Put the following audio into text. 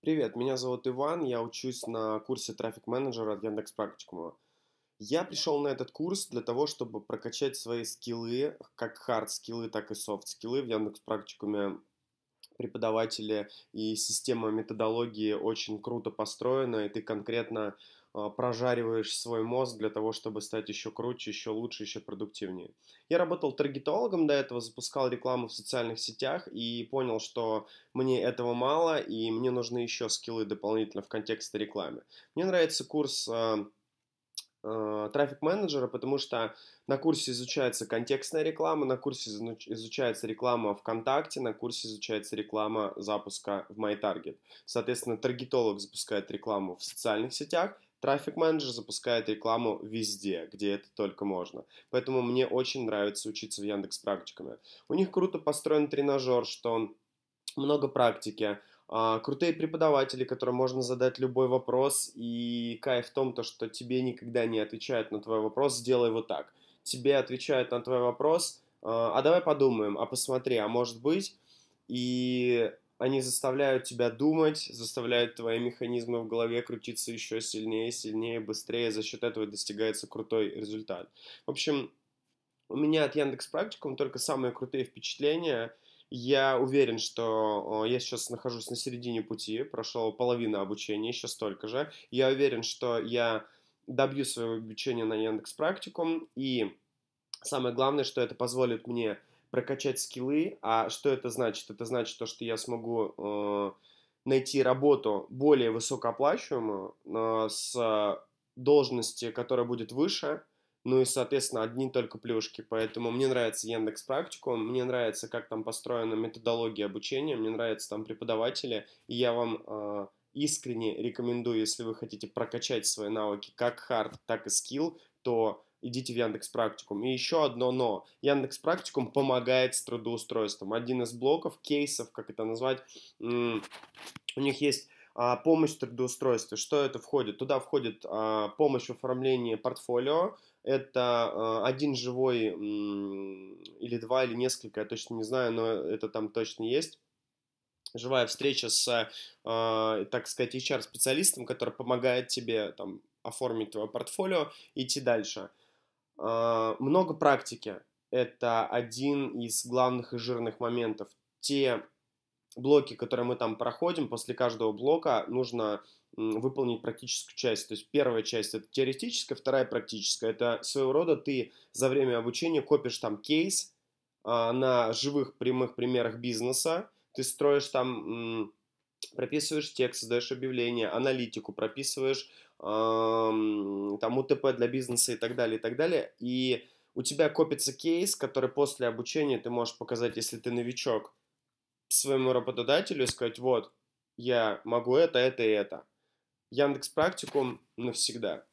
Привет, меня зовут Иван, я учусь на курсе трафик-менеджера от Яндекс Практикума. Я пришел на этот курс для того, чтобы прокачать свои скиллы, как хард-скиллы, так и софт-скиллы. В Яндекс Практикуме преподаватели и система методологии очень круто построена, и ты конкретно а, прожариваешь свой мозг для того, чтобы стать еще круче, еще лучше, еще продуктивнее. Я работал таргетологом до этого, запускал рекламу в социальных сетях и понял, что мне этого мало и мне нужны еще скиллы дополнительно в контексте рекламы. Мне нравится курс а, а, трафик-менеджера, потому что на курсе изучается контекстная реклама, на курсе изучается реклама ВКонтакте, на курсе изучается реклама запуска в MyTarget. Соответственно, таргетолог запускает рекламу в социальных сетях, Трафик менеджер запускает рекламу везде, где это только можно. Поэтому мне очень нравится учиться в Яндекс практиками. У них круто построен тренажер, что много практики, а, крутые преподаватели, которым можно задать любой вопрос, и кайф в том, то, что тебе никогда не отвечают на твой вопрос, сделай вот так. Тебе отвечают на твой вопрос, а, «А давай подумаем, а посмотри, а может быть, и они заставляют тебя думать, заставляют твои механизмы в голове крутиться еще сильнее, сильнее, быстрее. За счет этого достигается крутой результат. В общем, у меня от Яндекс Практикум только самые крутые впечатления. Я уверен, что я сейчас нахожусь на середине пути, прошло половина обучения, еще столько же. Я уверен, что я добью своего обучения на Яндекс Практикум и Самое главное, что это позволит мне прокачать скиллы. А что это значит? Это значит то, что я смогу э, найти работу более высокооплачиваемую э, с должности, которая будет выше, ну и, соответственно, одни только плюшки. Поэтому мне нравится Яндекс практику, мне нравится, как там построена методология обучения, мне нравятся там преподаватели, и я вам э, искренне рекомендую, если вы хотите прокачать свои навыки как хард, так и скилл, то идите в Яндекс Практикум. И еще одно но. Яндекс Практикум помогает с трудоустройством. Один из блоков, кейсов, как это назвать, у них есть а, помощь в трудоустройстве. Что это входит? Туда входит а, помощь в оформлении портфолио, это а, один живой или два или несколько, я точно не знаю, но это там точно есть живая встреча с, так сказать, HR-специалистом, который помогает тебе там, оформить твое портфолио и идти дальше. А, много практики. Это один из главных и жирных моментов. Те блоки, которые мы там проходим, после каждого блока нужно выполнить практическую часть. То есть первая часть это теоретическая, вторая практическая. Это своего рода ты за время обучения копишь там кейс а, на живых прямых примерах бизнеса, ты строишь там прописываешь текст, создаешь объявление, аналитику, прописываешь эм, там УТП для бизнеса и так далее, и так далее. И у тебя копится кейс, который после обучения ты можешь показать, если ты новичок, своему работодателю и сказать, вот, я могу это, это и это. Яндекс практикум навсегда.